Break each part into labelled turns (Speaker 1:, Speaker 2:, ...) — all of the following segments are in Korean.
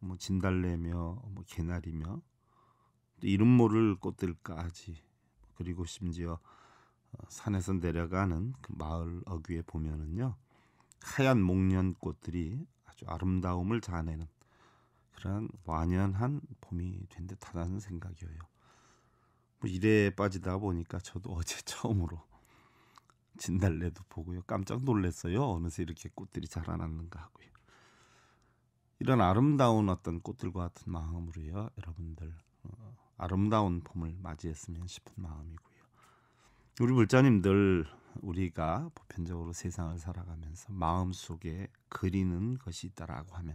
Speaker 1: 뭐 진달래며 뭐 개나리며 또 이름 모를 꽃들까지 그리고 심지어 어, 산에서 내려가는 그 마을 어귀에 보면은요 하얀 목련꽃들이 아주 아름다움을 자아내는 그러한 완연한 봄이 된 듯하다는 생각이에요. 뭐 이래 빠지다 보니까 저도 어제 처음으로 진달래도 보고요 깜짝 놀랐어요. 어느새 이렇게 꽃들이 자라났는가 하고요. 이런 아름다운 어떤 꽃들과 같은 마음으로요 여러분들 어, 아름다운 봄을 맞이했으면 싶은 마음이고요 우리 물자님들 우리가 보편적으로 세상을 살아가면서 마음속에 그리는 것이 있다라고 하면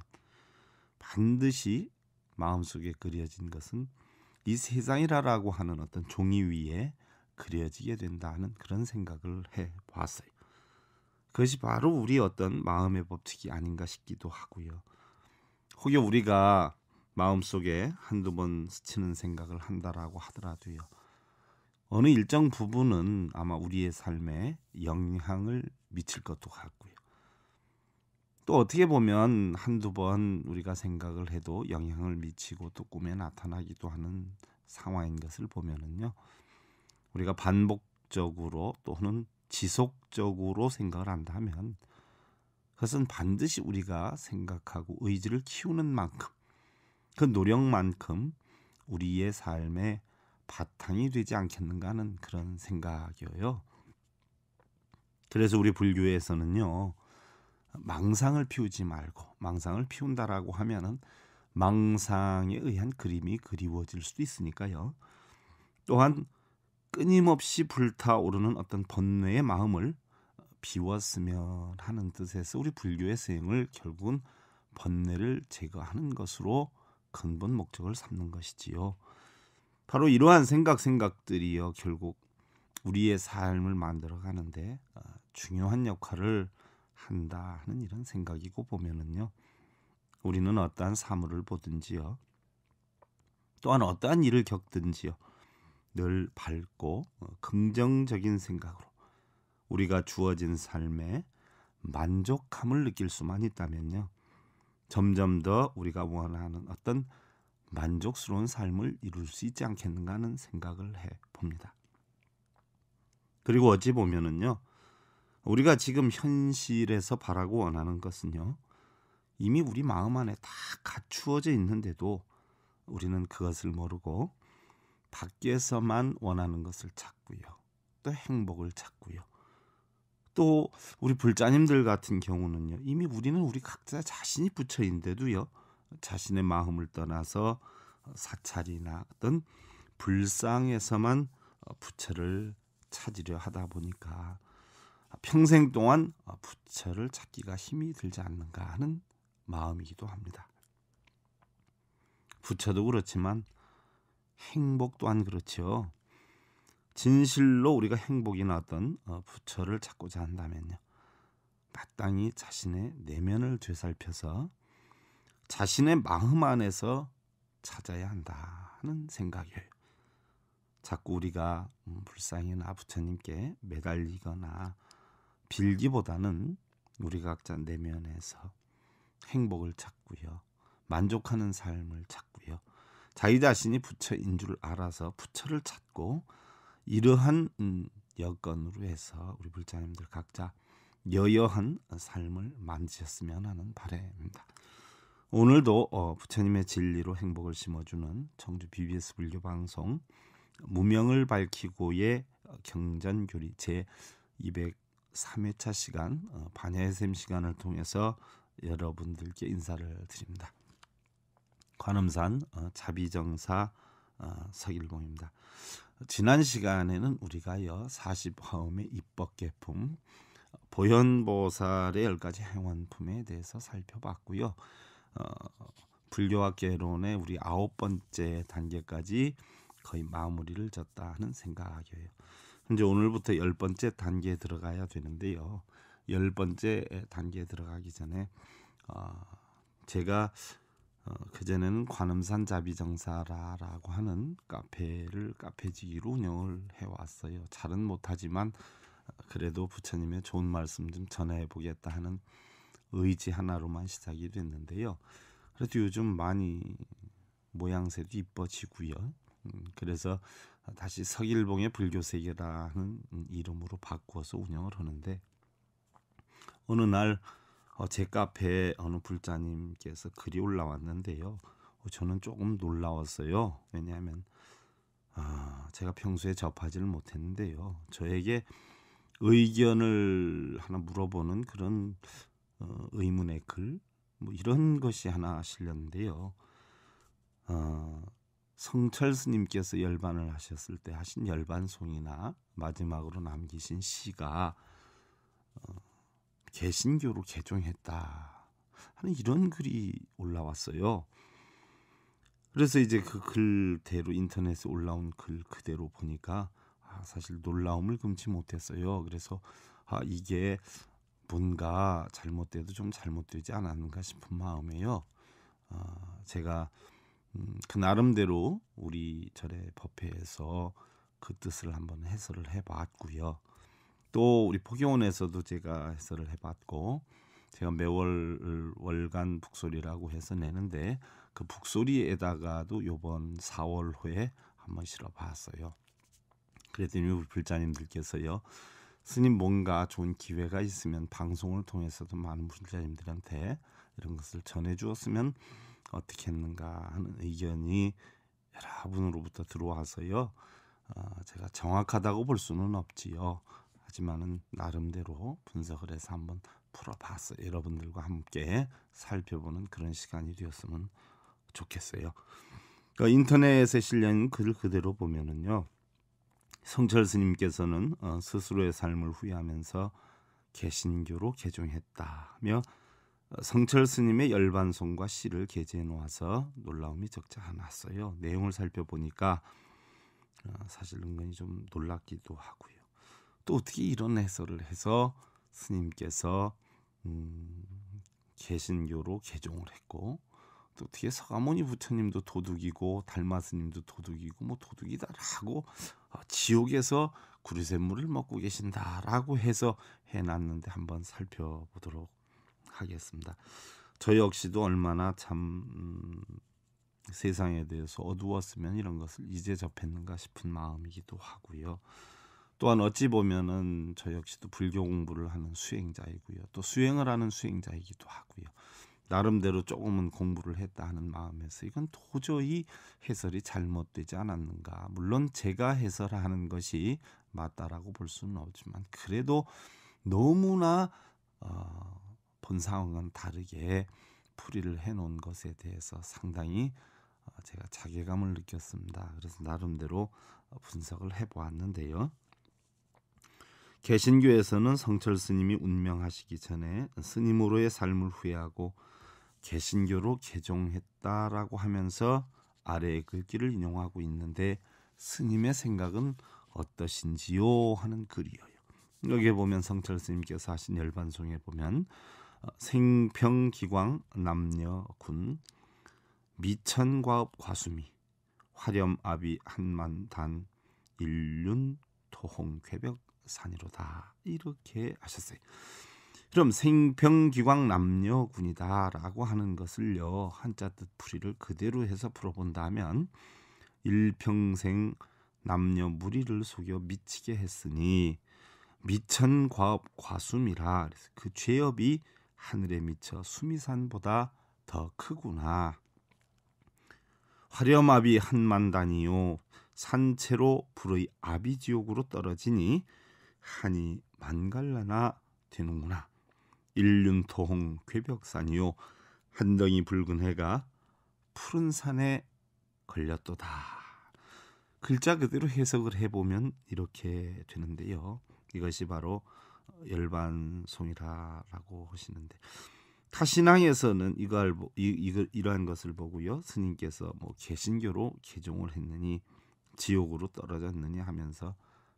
Speaker 1: 반드시 마음속에 그려진 것은 이 세상이라라고 하는 어떤 종이 위에 그려지게 된다는 그런 생각을 해 보았어요. 그것이 바로 우리 어떤 마음의 법칙이 아닌가 싶기도 하고요. 혹여 우리가 마음속에 한두 번 스치는 생각을 한다라고 하더라도요. 어느 일정 부분은 아마 우리의 삶에 영향을 미칠 것도 같고요. 또 어떻게 보면 한두 번 우리가 생각을 해도 영향을 미치고 또 꿈에 나타나기도 하는 상황인 것을 보면은요. 우리가 반복적으로 또는 지속적으로 생각을 한다면 그것은 반드시 우리가 생각하고 의지를 키우는 만큼 그 노력만큼 우리의 삶에 바탕이 되지 않겠는가 하는 그런 생각이에요. 그래서 우리 불교에서는요. 망상을 피우지 말고 망상을 피운다라고 하면은 망상에 의한 그림이 그리워질 수도 있으니까요. 또한 끊임없이 불타오르는 어떤 번뇌의 마음을 비웠으면 하는 뜻에서 우리 불교의 수행을 결국은 번뇌를 제거하는 것으로 근본 목적을 삼는 것이지요. 바로 이러한 생각 생각들이요 결국 우리의 삶을 만들어 가는데 어, 중요한 역할을 한다 하는 이런 생각이고 보면은요 우리는 어떠한 사물을 보든지요 또한 어떠한 일을 겪든지요 늘 밝고 어, 긍정적인 생각으로 우리가 주어진 삶에 만족함을 느낄 수만 있다면요. 점점 더 우리가 원하는 어떤 만족스러운 삶을 이룰 수 있지 않겠는가 하는 생각을 해 봅니다. 그리고 어찌 보면은요. 우리가 지금 현실에서 바라고 원하는 것은요. 이미 우리 마음 안에 다 갖추어져 있는데도 우리는 그것을 모르고 밖에서만 원하는 것을 찾고요. 또 행복을 찾고요. 또 우리 불자님들 같은 경우는요. 이미 우리는 우리 각자 자신이 부처인데도요. 자신의 마음을 떠나서 사찰이나 어떤 불상에서만 어, 부처를 찾으려 하다 보니까 평생 동안 어, 부처를 찾기가 힘이 들지 않는가 하는 마음이기도 합니다. 부처도 그렇지만 행복 또한 그렇지요. 진실로 우리가 행복이나 던 어, 부처를 찾고자 한다면요. 마땅히 자신의 내면을 되살펴서 자신의 마음 안에서 찾아야 한다는 생각이에요. 자꾸 우리가 음, 불쌍히나 부처님께 매달리거나 빌기보다는 우리 각자 내면에서 행복을 찾고요. 만족하는 삶을 찾고요. 자기 자신이 부처인 줄 알아서 부처를 찾고 이러한 음, 여건으로 해서 우리 불자님들 각자 여여한 삶을 만지셨으면 하는 바램입니다 오늘도 어, 부처님의 진리로 행복을 심어주는 청주 BBS 불교 방송 무명을 밝히고의 경전교리 제 203회차 시간 어, 반야샘 시간을 통해서 여러분들께 인사를 드립니다. 관음산 어, 자비정사 서길봉입니다. 지난 시간에는 우리가요 40화음의 입법 개품, 보현보살의 열 가지 행원품에 대해서 살펴봤고요. 어, 불교와 개론의 우리 아홉 번째 단계까지 거의 마무리를 졌다 하는 생각이에요. 이제 오늘부터 열 번째 단계에 들어가야 되는데요. 열 번째 단계에 들어가기 전에 어, 제가 어, 그전에는 관음산 자비정사라라고 하는 카페를 카페지기로 운영을 해왔어요. 잘은 못하지만 어, 그래도 부처님의 좋은 말씀 좀 전해보겠다 하는 의지 하나로만 시작이 됐는데요. 그래도 요즘 많이 모양새도 이뻐지고요. 음, 그래서 다시 서길봉의 불교세계라는 이름으로 바꾸어서 운영을 하는데 어느 날 어, 제카페 어느 불자님께서 글이 올라왔는데요. 어, 저는 조금 놀라웠어요. 왜냐하면 아, 제가 평소에 접하지를 못했는데요. 저에게 의견을 하나 물어보는 그런 어, 의문의 글, 뭐 이런 것이 하나 실렸는데요. 어, 성철 스님께서 열반을 하셨을 때 하신 열반송이나 마지막으로 남기신 시가 어, 개신교로 개종했다 하는 이런 글이 올라왔어요. 그래서 이제 그 글대로 인터넷에 올라온 글 그대로 보니까 아, 사실 놀라움을 금치 못했어요. 그래서 아 이게 뭔가 잘못돼도 좀 잘못되지 않았는가 싶은 마음에요. 아, 제가 음, 그 나름대로 우리 절의 법회에서 그 뜻을 한번 해설을 해봤고요. 또 우리 포교원에서도 제가 해설을 해봤고 제가 매월 월간 북소리라고 해서 내는데 그 북소리에다가도 요번 4월 후에 한번 실어봤어요. 그랬더니 우리 불자님들께서요. 스님 뭔가 좋은 기회가 있으면 방송을 통해서도 많은 불자님들한테 이런 것을 전해주었으면 어떻게 했는가 하는 의견이 여러분으로부터 들어와서요. 어, 제가 정확하다고 볼 수는 없지요. 하지만은 나름대로 분석을 해서 한번 풀어봤어 여러분들과 함께 살펴보는 그런 시간이 되었으면 좋겠어요. 그러니까 인터넷에 실린 글 그대로 보면은요. 성철 스님께서는 어, 스스로의 삶을 후회하면서 개신교로 개종했다며 어, 성철 스님의 열반송과 시를 게재해 놓아서 놀라움이 적지 않았어요. 내용을 살펴보니까 어, 사실 은근히 좀 놀랍기도 하고요. 또 어떻게 이런 해설을 해서 스님께서 음, 개신교로 개종을 했고 또 어떻게 서가모니 부처님도 도둑이고 달마스님도 도둑이고 뭐 도둑이다라고 어, 지옥에서 구리샘물을 먹고 계신다라고 해서 해놨는데 한번 살펴보도록 하겠습니다. 저 역시도 얼마나 참 음, 세상에 대해서 어두웠으면 이런 것을 이제 접했는가 싶은 마음이기도 하고요. 또한 어찌 보면은 저 역시도 불교 공부를 하는 수행자이고요. 또 수행을 하는 수행자이기도 하고요. 나름대로 조금은 공부를 했다 하는 마음에서 이건 도저히 해설이 잘못되지 않았는가. 물론 제가 해설하는 것이 맞다라고 볼 수는 없지만 그래도 너무나 어, 본 상황은 다르게 풀이를 해놓은 것에 대해서 상당히 어, 제가 자괴감을 느꼈습니다. 그래서 나름대로 분석을 해보았는데요. 개신교에서는 성철 스님이 운명하시기 전에 스님으로의 삶을 후회하고 개신교로 개종했다라고 하면서 아래의 글귀를 인용하고 있는데 스님의 생각은 어떠신지요 하는 글이에요. 여기에 보면 성철 스님께서 하신 열반송에 보면 어, 생평기광 남녀군 미천과업 과수미 화렴아비 한만단 일륜 토홍 쾌벽 산이로다 이렇게 하셨어요. 그럼 생평기광 남녀군이다라고 하는 것을요 한자 뜻풀이를 그대로 해서 풀어본다면 일평생 남녀 무리를 속여 미치게 했으니 미천 과업 과숨이라 그래서 그 죄업이 하늘에 미쳐 수미산보다 더 크구나 화려마비 한만단이요 산채로 불의 아비지옥으로 떨어지니 한이 만갈라나 되는구나. 일륜토홍 괴벽산이요 한 덩이 붉은 해가 푸른 산에 걸렸도다. 글자 그대로 해석을 해보면 이렇게 되는데요. 이것이 바로 어, 열반송이라라고 하시는데 타신앙에서는 이걸 이, 이걸 이러한 것을 보고요 스님께서 뭐 개신교로 개종을 했느니 지옥으로 떨어졌느냐 하면서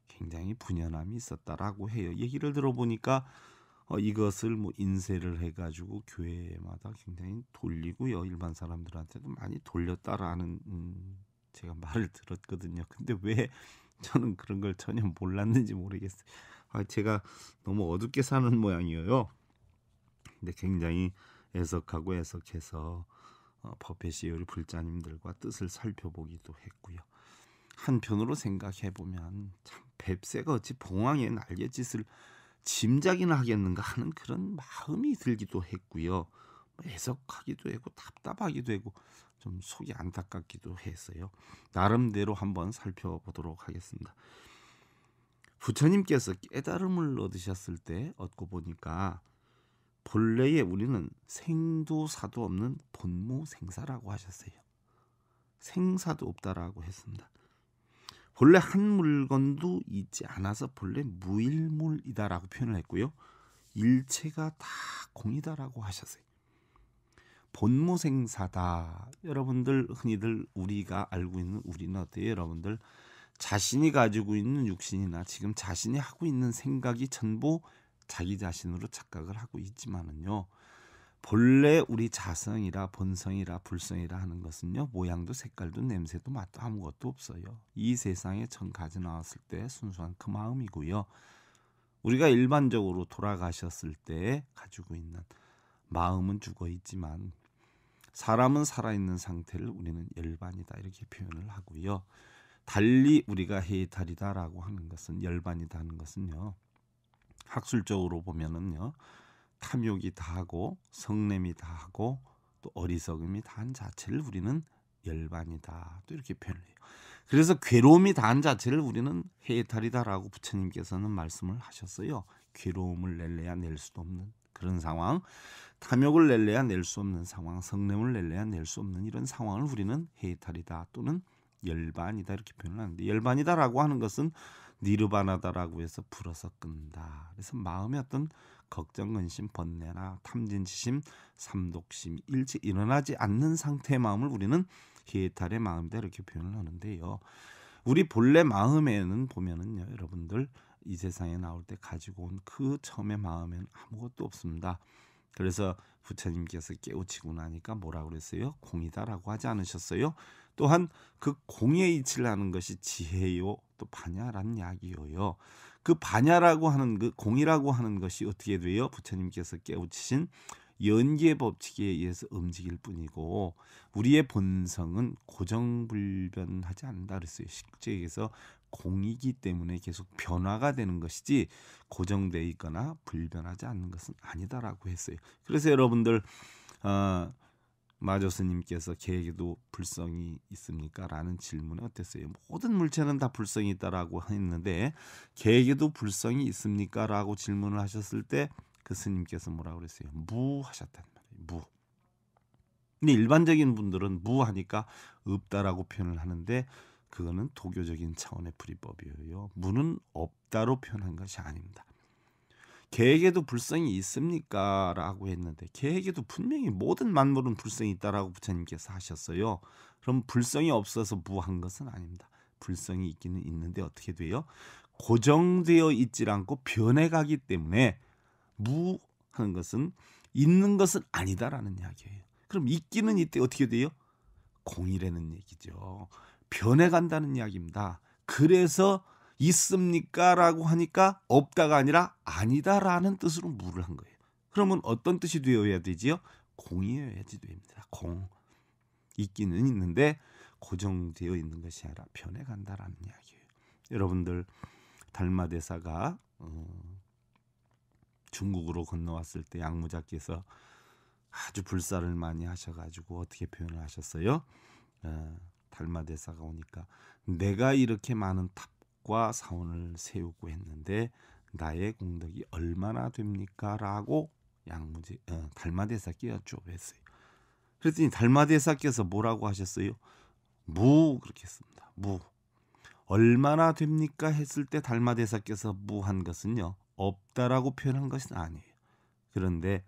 Speaker 1: 굉장히 분연함이 있었다라고 해요. 얘기를 들어보니까 어, 이것을 뭐 인쇄를 해가지고 교회마다 굉장히 돌리고요 일반 사람들한테도 많이 돌렸다라는 음, 제가 말을 들었거든요. 근데 왜 저는 그런 걸 전혀 몰랐는지 모르겠어요. 아, 제가 너무 어둡게 사는 모양이에요. 근데 굉장히 애석하고 애석해서 어, 버펫이 의리 불자님들과 뜻을 살펴보기도 했고요. 한편으로 생각해 보면 참 뱁새가 어찌 봉황에 날갯짓을 짐작이나 하겠는가 하는 그런 마음이 들기도 했고요. 뭐 애석하기도 하고 답답하기도 하고 좀 속이 안타깝기도 했어요. 나름대로 한번 살펴보도록 하겠습니다. 부처님께서 깨달음을 얻으셨을 때 얻고 보니까 본래에 우리는 생도 사도 없는 본무 생사라고 하셨어요. 생사도 없다라고 했습니다. 본래 한 물건도 있지 않아서 본래 무일물이다라고 표현을 했고요. 일체가 다 공이다라고 하셨어요. 본모생사다 여러분들 흔히들 우리가 알고 있는 우리는 어때요? 여러분들 자신이 가지고 있는 육신이나 지금 자신이 하고 있는 생각이 전부 자기 자신으로 착각을 하고 있지만은요. 본래 우리 자성이라 본성이라 불성이라 하는 것은요 모양도 색깔도 냄새도 맛도 아무것도 없어요 이 세상에 처음 가져 나왔을 때 순수한 그 마음이고요 우리가 일반적으로 돌아가셨을 때 가지고 있는 마음은 죽어 있지만 사람은 살아있는 상태를 우리는 열반이다 이렇게 표현을 하고요 달리 우리가 해탈이다라고 하는 것은 열반이다 하는 것은요 학술적으로 보면은요 탐욕이 다하고 성냄이 다하고 또 어리석음이 다한 자체를 우리는 열반이다. 또 이렇게 표현해요. 그래서 괴로움이 다한 자체를 우리는 해탈이다라고 부처님께서는 말씀을 하셨어요. 괴로움을 낼래야 낼 수도 없는 그런 상황, 탐욕을 낼래야 낼 수 없는 상황, 성냄을 낼래야 낼 수 없는 이런 상황을 우리는 해탈이다 또는 열반이다 이렇게 표현을 하는데 열반이다라고 하는 것은 니르바나다라고 해서 불어서 끈다. 그래서 마음의 어떤 걱정, 근심, 번뇌나 탐진지심 삼독심 일찍 일어나지 않는 상태의 마음을 우리는 기해탈의 마음이다 이렇게 표현을 하는데요. 우리 본래 마음에는 보면은요, 여러분들 이 세상에 나올 때 가지고 온 그 처음의 마음엔 아무것도 없습니다. 그래서 부처님께서 깨우치고 나니까 뭐라 그랬어요? 공이다라고 하지 않으셨어요? 또한 그 공의 이치라는 것이 지혜요 또 반야란 약이요요. 그 반야라고 하는 그 공이라고 하는 것이 어떻게 돼요? 부처님께서 깨우치신 연계 법칙에 의해서 움직일 뿐이고 우리의 본성은 고정불변하지 않는다 그랬어요. 실제에서 공이기 때문에 계속 변화가 되는 것이지 고정돼 있거나 불변하지 않는 것은 아니다라고 했어요. 그래서 여러분들 어, 마저스님께서 개에게도 불성이 있습니까? 라는 질문에 어땠어요? 모든 물체는 다 불성이 있다라고 했는데 개에게도 불성이 있습니까? 라고 질문을 하셨을 때 그 스님께서 뭐라 그랬어요? 무 하셨단 말이에요. 무. 근데 일반적인 분들은 무 하니까 없다라고 표현을 하는데 그거는 도교적인 차원의 불이법이에요. 무는 없다로 표현한 것이 아닙니다. 계획에도 불성이 있습니까라고 했는데 계획에도 분명히 모든 만물은 불성이 있다라고 부처님께서 하셨어요. 그럼 불성이 없어서 무한 것은 아닙니다. 불성이 있기는 있는데 어떻게 돼요? 고정되어 있질 않고 변해가기 때문에 무한 것은 있는 것은 아니다라는 이야기예요. 그럼 있기는 이때 어떻게 돼요? 공이라는 얘기죠. 변해간다는 이야기입니다. 그래서 있습니까? 라고 하니까 없다가 아니라 아니다라는 뜻으로 물을 한 거예요. 그러면 어떤 뜻이 되어야 되지요? 공이어야지 됩니다. 공. 있기는 있는데 고정되어 있는 것이 아니라 변해간다라는 이야기예요. 여러분들 달마대사가 어, 중국으로 건너왔을 때 양무자께서 아주 불사를 많이 하셔가지고 어떻게 표현을 하셨어요? 어, 달마대사가 오니까 내가 이렇게 많은 탑 공덕과 사원을 세우고 했는데 나의 공덕이 얼마나 됩니까라고 양무지 어, 달마대사 께어줘했어요 그랬더니 달마대사 께서 뭐라고 하셨어요? 무 그렇게 했습니다. 무 얼마나 됩니까 했을 때 달마대사께서 무한 것은요 없다라고 표현한 것은 아니에요. 그런데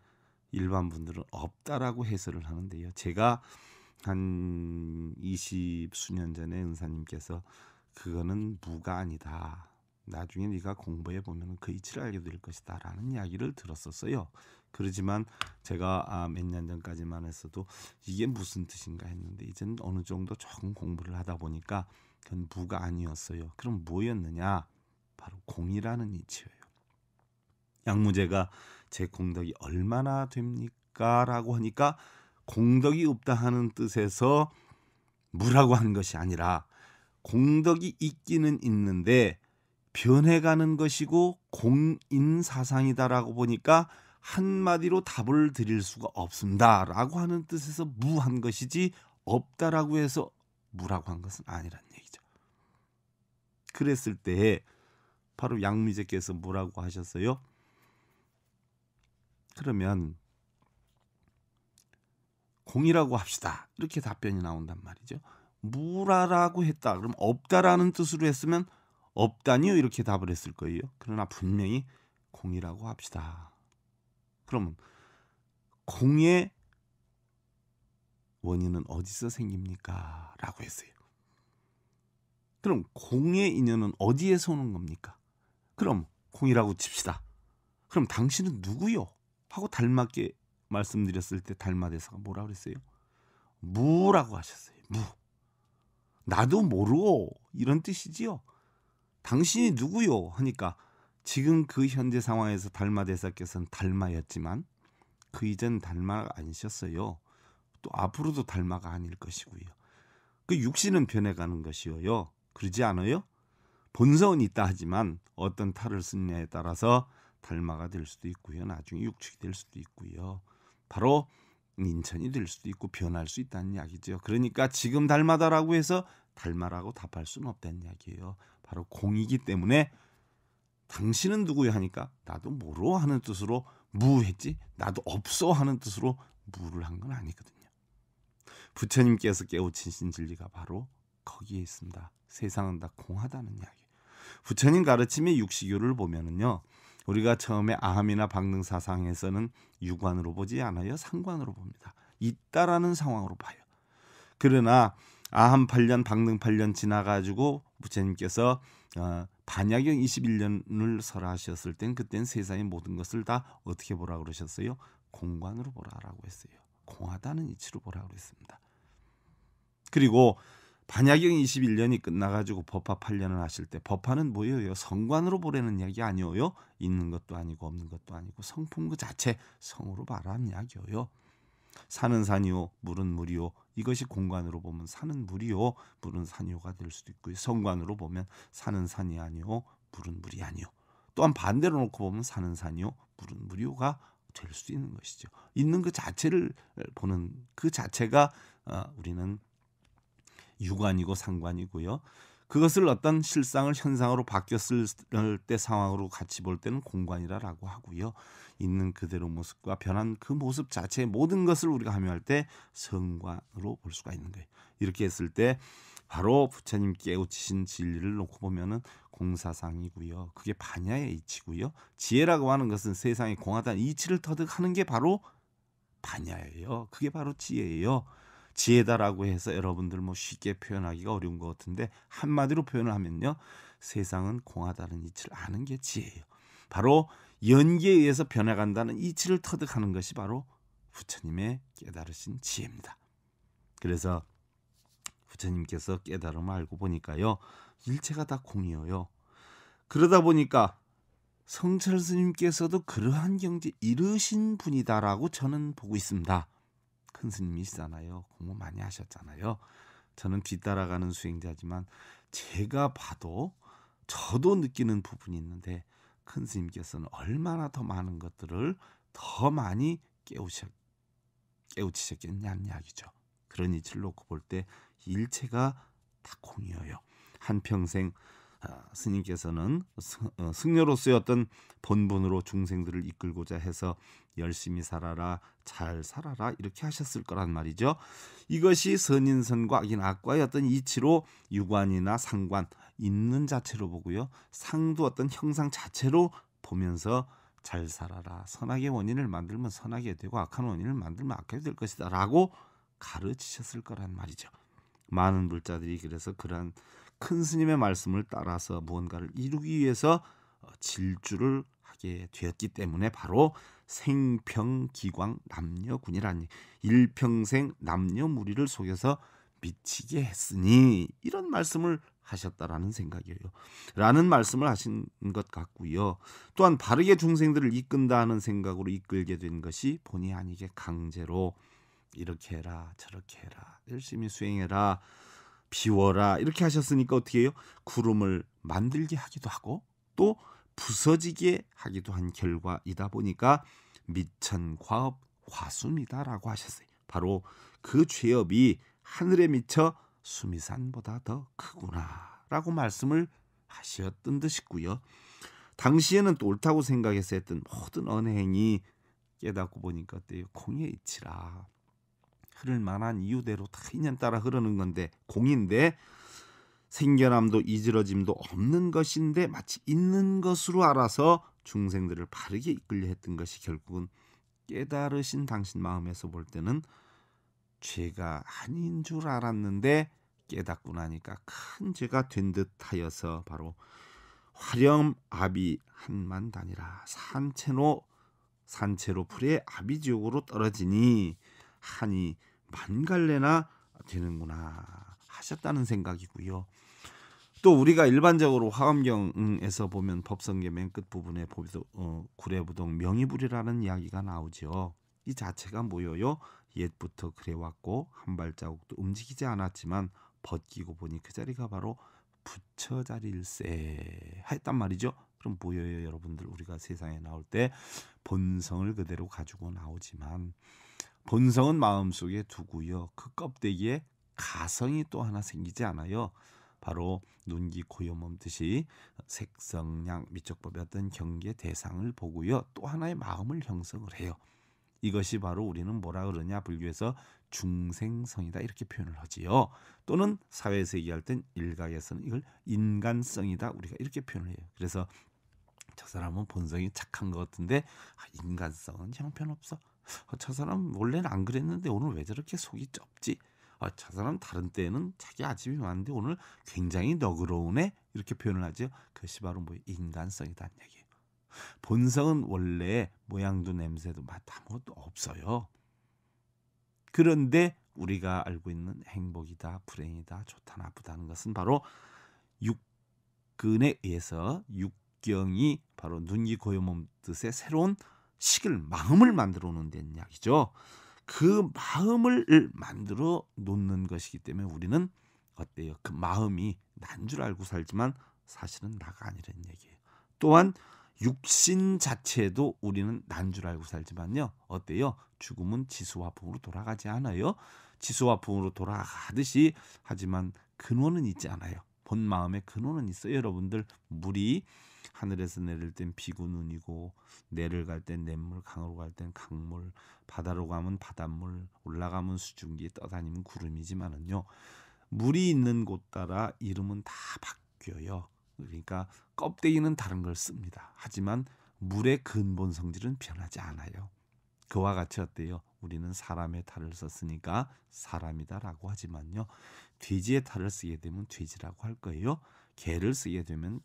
Speaker 1: 일반 분들은 없다라고 해설을 하는데요. 제가 한 20수년 전에 은사님께서 그거는 무가 아니다. 나중에 네가 공부해 보면 그 이치를 알게 될 것이다라는 이야기를 들었었어요. 그러지만 제가 아, 몇년 전까지만 했어도 이게 무슨 뜻인가 했는데 이제는 어느 정도 조금 공부를 하다 보니까 그건 무가 아니었어요. 그럼 뭐였느냐? 바로 공이라는 이치예요. 양무제가 제 공덕이 얼마나 됩니까라고 하니까 공덕이 없다 하는 뜻에서 무라고 한 것이 아니라 공덕이 있기는 있는데 변해가는 것이고 공인 사상이다라고 보니까 한마디로 답을 드릴 수가 없습니다라고 하는 뜻에서 무한 것이지 없다라고 해서 무라고 한 것은 아니란 얘기죠. 그랬을 때 바로 양미제께서 뭐라고 하셨어요? 그러면 공이라고 합시다. 이렇게 답변이 나온단 말이죠. 무라라고 했다. 그럼 없다라는 뜻으로 했으면 없다니요 이렇게 답을 했을 거예요. 그러나 분명히 공이라고 합시다. 그러면 공의 원인은 어디서 생깁니까? 라고 했어요. 그럼 공의 인연은 어디에서 오는 겁니까? 그럼 공이라고 칩시다. 그럼 당신은 누구요? 하고 닮았게 말씀드렸을 때 닮아대사가 뭐라 그랬어요? 무라고 하셨어요. 무. 나도 모르오 이런 뜻이지요. 당신이 누구요? 하니까 지금 그 현재 상황에서 달마 대사께서는 달마였지만 그 이전 달마가 아니셨어요. 또 앞으로도 달마가 아닐 것이고요. 그 육신은 변해가는 것이어요. 그러지 않아요? 본성은 있다 하지만 어떤 탈을 쓰느냐에 따라서 달마가 될 수도 있고요. 나중에 육축이 될 수도 있고요. 바로 인천이 될 수도 있고 변할 수 있다는 이야기죠. 그러니까 지금 달마다라고 해서 달아라고 답할 수는 없다는 이야기예요. 바로 공이기 때문에 당신은 누구야 하니까 나도 뭐로 하는 뜻으로 무했지 나도 없어 하는 뜻으로 무를 한 건 아니거든요. 부처님께서 깨우치신 진리가 바로 거기에 있습니다. 세상은 다 공하다는 이야기. 부처님 가르침의 육식요를 보면은요. 우리가 처음에 아함이나 박능 사상에서는 유관으로 보지 않아요. 상관으로 봅니다. 있다라는 상황으로 봐요. 그러나 아함 8년 박능 8년 지나가지고 부처님께서 어, 반야경 21년을 설하셨을 땐 그땐 세상의 모든 것을 다 어떻게 보라 그러셨어요? 공관으로 보라라고 했어요. 공하다는 이치로 보라 그랬습니다. 그리고 반야경 21년이 끝나가지고 법화 8년을 하실 때 법화는 뭐예요? 성관으로 보라는 이야기 아니오요? 있는 것도 아니고 없는 것도 아니고 성품 그 자체 성으로 말한 이야기요 산은 산이요 물은 물이요 이것이 공간으로 보면 산은 물이요 물은 산이요가 될 수도 있고 성관으로 보면 산은 산이 아니요 물은 물이 아니요 또한 반대로 놓고 보면 산은 산이요 물은 물이요가 될 수 있는 것이죠 있는 그 자체를 보는 그 자체가 어, 우리는 유관이고 상관이고요. 그것을 어떤 실상을 현상으로 바뀌었을 때 상황으로 같이 볼 때는 공간이라라고 하고요. 있는 그대로 모습과 변한 그 모습 자체의 모든 것을 우리가 함유할 때 성관으로 볼 수가 있는 거예요. 이렇게 했을 때 바로 부처님 깨우치신 진리를 놓고 보면은 공사상이고요. 그게 반야의 이치고요. 지혜라고 하는 것은 세상에 공하다는 이치를 터득하는 게 바로 반야예요. 그게 바로 지혜예요. 지혜다라고 해서 여러분들 뭐 쉽게 표현하기가 어려운 것 같은데 한마디로 표현을 하면요. 세상은 공하다는 이치를 아는 게 지혜예요. 바로 연기에 의해서 변해간다는 이치를 터득하는 것이 바로 부처님의 깨달으신 지혜입니다. 그래서 부처님께서 깨달음을 알고 보니까요. 일체가 다 공이어요. 그러다 보니까 성철 스님께서도 그러한 경지 이르신 분이다라고 저는 보고 있습니다. 큰 스님이시잖아요. 공부 많이 하셨잖아요. 저는 뒤따라가는 수행자지만 제가 봐도 저도 느끼는 부분이 있는데 큰 스님께서는 얼마나 더 많은 것들을 더 많이 깨우셨, 깨우치셨겠냐는 이야기죠. 그런 이치를 놓고 볼 때 일체가 다 공이어요. 한평생 아, 스님께서는 어, 승려로서의 어떤 본분으로 중생들을 이끌고자 해서 열심히 살아라, 잘 살아라 이렇게 하셨을 거란 말이죠. 이것이 선인선과 악인 악과의 어떤 이치로 유관이나 상관 있는 자체로 보고요. 상도 어떤 형상 자체로 보면서 잘 살아라. 선악의 원인을 만들면 선하게 되고 악한 원인을 만들면 악하게 될 것이다라고 가르치셨을 거란 말이죠. 많은 불자들이 그래서 그런큰 스님의 말씀을 따라서 무언가를 이루기 위해서 어, 질주를 하게 되었기 때문에 바로 생평기광 남녀군이라니 일평생 남녀 무리를 속여서 미치게 했으니 이런 말씀을 하셨다라는 생각이에요. 라는 말씀을 하신 것 같고요. 또한 바르게 중생들을 이끈다는 생각으로 이끌게 된 것이 본의 아니게 강제로 이렇게 해라 저렇게 해라 열심히 수행해라 비워라 이렇게 하셨으니까 어떻게 해요? 구름을 만들게 하기도 하고 또 부서지게 하기도 한 결과이다 보니까 미천 과업 과수미다라고 하셨어요. 바로 그 죄업이 하늘에 미쳐 수미산보다 더 크구나라고 말씀을 하셨던 듯이고요. 당시에는 또 옳다고 생각해서 했던 모든 언행이 깨닫고 보니까 어때요? 공의 이치라. 흐를 만한 이유대로 다 인연 따라 흐르는 건데 공인데 생겨남도 이질어짐도 없는 것인데 마치 있는 것으로 알아서 중생들을 바르게 이끌려 했던 것이 결국은 깨달으신 당신 마음에서 볼 때는 죄가 아닌 줄 알았는데 깨닫고 나니까 큰 죄가 된 듯하여서 바로 화렴 아비 한만 단이라 산채로 산채로 풀의 아비지옥으로 떨어지니 한이 만 갈래나 되는구나 하셨다는 생각이고요. 또 우리가 일반적으로 화엄경에서 보면 법성계 맨끝 부분에 보비도 어, 구례부동 명의불이라는 이야기가 나오죠. 이 자체가 뭐여요? 옛부터 그래왔고 한 발자국도 움직이지 않았지만 벗기고 보니 그 자리가 바로 부처 자리일세 했단 말이죠. 그럼 뭐여요, 여러분들? 우리가 세상에 나올 때 본성을 그대로 가지고 나오지만 본성은 마음속에 두고요. 그 껍데기에 가성이 또 하나 생기지 않아요. 바로 눈기 고요몸 듯이 색성량 미적법의 어떤 경계 대상을 보고요. 또 하나의 마음을 형성을 해요. 이것이 바로 우리는 뭐라 그러냐 불교에서 중생성이다 이렇게 표현을 하지요. 또는 사회에서 얘기할 땐 일각에서는 이걸 인간성이다 우리가 이렇게 표현을 해요. 그래서 저 사람은 본성이 착한 것 같은데 아, 인간성은 형편없어. 저 사람 원래는 안 그랬는데 오늘 왜 저렇게 속이 좁지? 아, 저 사람 다른 때에는 자기 아침이 많은데 오늘 굉장히 너그러우네 이렇게 표현을 하죠. 그것이 바로 뭐 인간성이다는 얘기예요. 본성은 원래 모양도 냄새도 맛 아무것도 없어요. 그런데 우리가 알고 있는 행복이다, 불행이다, 좋다, 나쁘다는 것은 바로 육근에 의해서 육경이 바로 눈기 고요몸 뜻의 새로운 식을 마음을 만들어 놓는 데는 약이죠. 그 마음을 만들어 놓는 것이기 때문에 우리는 어때요? 그 마음이 난 줄 알고 살지만 사실은 나가 아니라는 얘기예요. 또한 육신 자체도 우리는 난 줄 알고 살지만요. 어때요? 죽음은 지수와 품으로 돌아가지 않아요. 지수와 품으로 돌아가듯이 하지만 근원은 있지 않아요. 본 마음의 근원은 있어요. 여러분들 물이 하늘에서 내릴 땐 비구 눈이고 내를 갈 땐 냇물 강으로 갈 땐 강물 바다로 가면 바닷물 올라가면 수증기 떠다니면 구름이지만은요 물이 있는 곳 따라 이름은 다 바뀌어요 그러니까 껍데기는 다른 걸 씁니다 하지만 물의 근본 성질은 변하지 않아요 그와 같이 어때요 우리는 사람의 탈을 썼으니까 사람이다라고 하지만요. 돼지의 탈을 쓰게 되면 돼지라고 할 거예요. 개를 쓰게 되면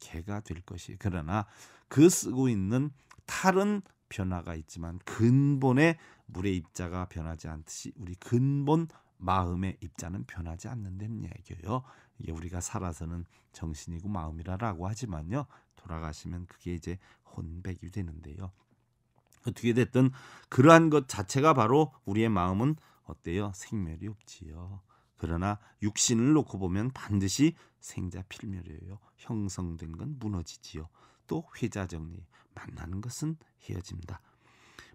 Speaker 1: 개가 될 것이 그러나 그 쓰고 있는 탈은 변화가 있지만 근본의 물의 입자가 변하지 않듯이 우리 근본 마음의 입자는 변하지 않는다는 얘기예요. 이게 우리가 살아서는 정신이고 마음이라라고 하지만요. 돌아가시면 그게 이제 혼백이 되는데요. 어떻게 됐든 그러한 것 자체가 바로 우리의 마음은 어때요? 생멸이 없지요. 그러나 육신을 놓고 보면 반드시 생자필멸이에요. 형성된 건 무너지지요. 또 회자정리, 만나는 것은 헤어집니다.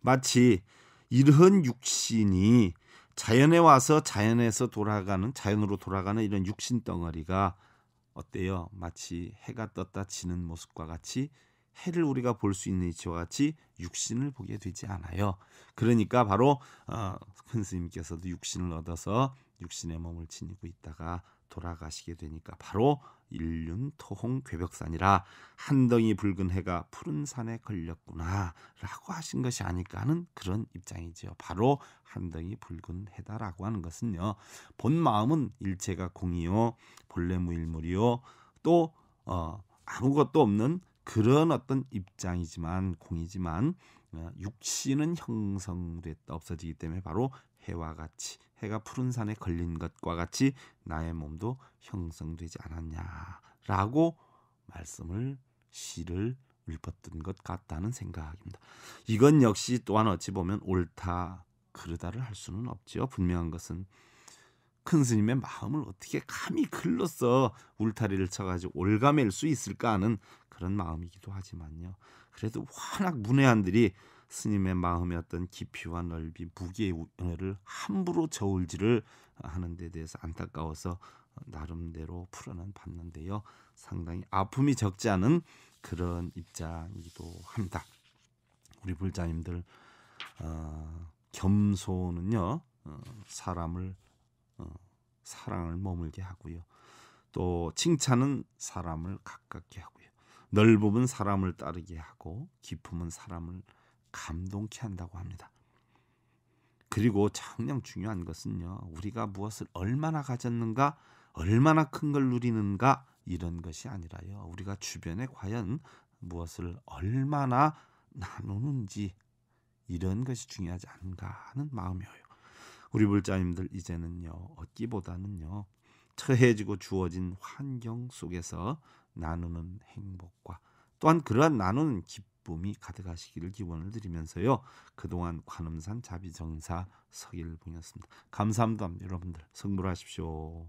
Speaker 1: 마치 이러한 육신이 자연에 와서 자연에서 돌아가는 자연으로 돌아가는 이런 육신 덩어리가 어때요? 마치 해가 떴다 지는 모습과 같이 해를 우리가 볼 수 있는 위치와 같이 육신을 보게 되지 않아요. 그러니까 바로 어, 큰 스님께서도 육신을 얻어서 육신의 몸을 지니고 있다가 돌아가시게 되니까 바로 일륜 토홍 괴벽산이라 한덩이 붉은 해가 푸른 산에 걸렸구나라고 하신 것이 아닐까 하는 그런 입장이지요. 바로 한덩이 붉은 해다라고 하는 것은요. 본 마음은 일체가 공이요, 본래 무일물이요, 또 어, 아무것도 없는 그런 어떤 입장이지만 공이지만 어, 육신은 형성됐다 없어지기 때문에 바로 해와 같이 해가 푸른 산에 걸린 것과 같이 나의 몸도 형성되지 않았냐라고 말씀을 시를 읊었던 것 같다는 생각입니다. 이건 역시 또한 어찌 보면 옳다 그르다를 할 수는 없지요. 분명한 것은 큰 스님의 마음을 어떻게 감히 글로써 울타리를 쳐가지고 올가맬 수 있을까 하는 그런 마음이기도 하지만요. 그래도 워낙 문외한들이 스님의 마음의 어떤 깊이와 넓이, 무게의 은혜를 함부로 저울질을 하는 데 대해서 안타까워서 나름대로 풀어는 봤는데요. 상당히 아픔이 적지 않은 그런 입장이기도 합니다. 우리 불자님들 어, 겸손은요 어, 사람을 어, 사랑을 머물게 하고요. 또 칭찬은 사람을 가깝게 하고요. 넓음은 사람을 따르게 하고 깊품은 사람을 감동케 한다고 합니다. 그리고 가장 중요한 것은요. 우리가 무엇을 얼마나 가졌는가, 얼마나 큰 걸 누리는가 이런 것이 아니라요. 우리가 주변에 과연 무엇을 얼마나 나누는지 이런 것이 하지 않은가 하는 마음이어요. 우리 불자님들 이제는요. 얻기보다는요. 처해지고 주어진 환경 속에서 나누는 행복과 또한 그러한 나누는 기쁨 기쁨이 가득하시기를 기원을 드리면서요. 그동안 관음산 자비정사 서일봉이었습니다. 감사합니다. 여러분들 성불하십시오.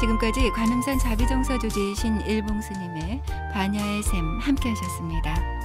Speaker 1: 지금까지 관음산 자비정사 조지신 일봉스님의 반야의 샘 함께 하셨습니다.